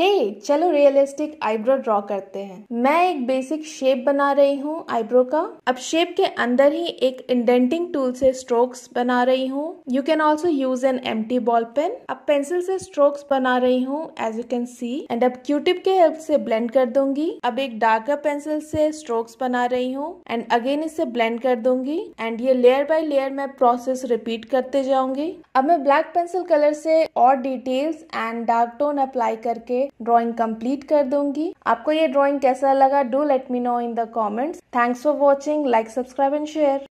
हे hey, चलो realistic eyebrow draw करते हैं मैं एक बेसिक शेप बना रही हूँ आईब्रो का अब शेप के अंदर ही एक इंडेंटिंग टूल से स्ट्रोक्स बना रही हूँ you can also use N M T ball pen अब पेंसिल से स्ट्रोक्स बना रही हूँ as you can see and अब क्यूटिप के हेल्प से ब्लेंड कर दूंगी अब एक डार्कर पेंसिल से स्ट्रोक्स बना रही हूँ एंड अगेन इसे ब्लेंड कर दूंगी एंड ये लेयर बाय लेयर मैं प्रोसेस रिपीट करते जाऊंगी अब मैं ब्लैक पेंसिल कलर से और details and dark tone apply करके ड्रॉइंग कंप्लीट कर दूंगी आपको ये ड्रॉइंग कैसा लगा do let me know in the comments thanks for watching like subscribe and share